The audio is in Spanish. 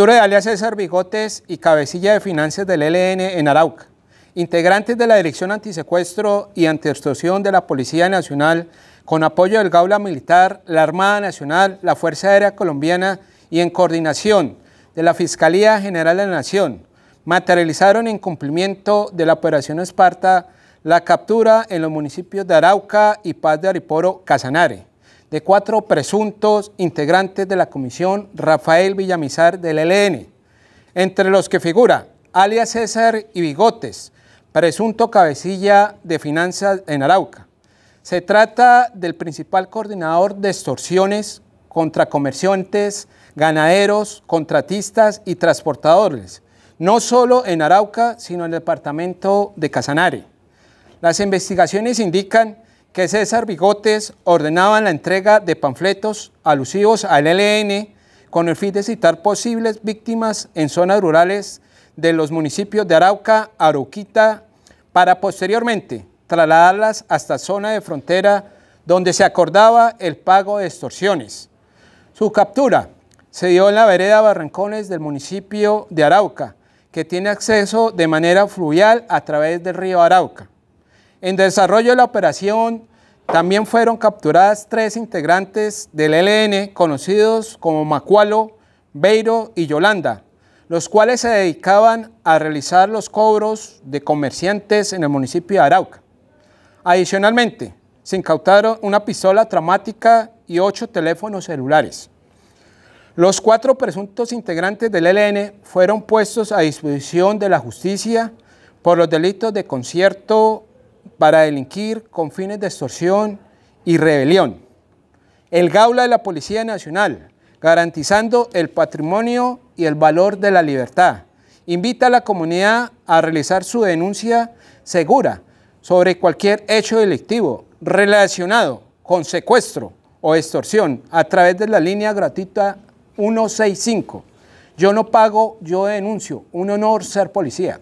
Dura de alias César Bigotes y cabecilla de finanzas del L.N. en Arauca. Integrantes de la Dirección Antisecuestro y Antiextorsión de la Policía Nacional, con apoyo del Gaula Militar, la Armada Nacional, la Fuerza Aérea Colombiana y en coordinación de la Fiscalía General de la Nación, materializaron en cumplimiento de la Operación Esparta la captura en los municipios de Arauca y Paz de Ariporo, Casanare de cuatro presuntos integrantes de la comisión Rafael Villamizar del ELN, entre los que figura alias César y Bigotes, presunto cabecilla de finanzas en Arauca. Se trata del principal coordinador de extorsiones contra comerciantes, ganaderos, contratistas y transportadores, no solo en Arauca, sino en el departamento de Casanare. Las investigaciones indican que César Bigotes ordenaba la entrega de panfletos alusivos al LN con el fin de citar posibles víctimas en zonas rurales de los municipios de Arauca, Arauquita, para posteriormente trasladarlas hasta zona de frontera donde se acordaba el pago de extorsiones. Su captura se dio en la vereda Barrancones del municipio de Arauca, que tiene acceso de manera fluvial a través del río Arauca. En desarrollo de la operación también fueron capturadas tres integrantes del e LN conocidos como Macualo, Beiro y Yolanda, los cuales se dedicaban a realizar los cobros de comerciantes en el municipio de Arauca. Adicionalmente, se incautaron una pistola traumática y ocho teléfonos celulares. Los cuatro presuntos integrantes del e LN fueron puestos a disposición de la justicia por los delitos de concierto para delinquir con fines de extorsión y rebelión. El gaula de la Policía Nacional, garantizando el patrimonio y el valor de la libertad. Invita a la comunidad a realizar su denuncia segura sobre cualquier hecho delictivo relacionado con secuestro o extorsión a través de la línea gratuita 165. Yo no pago, yo denuncio. Un honor ser policía.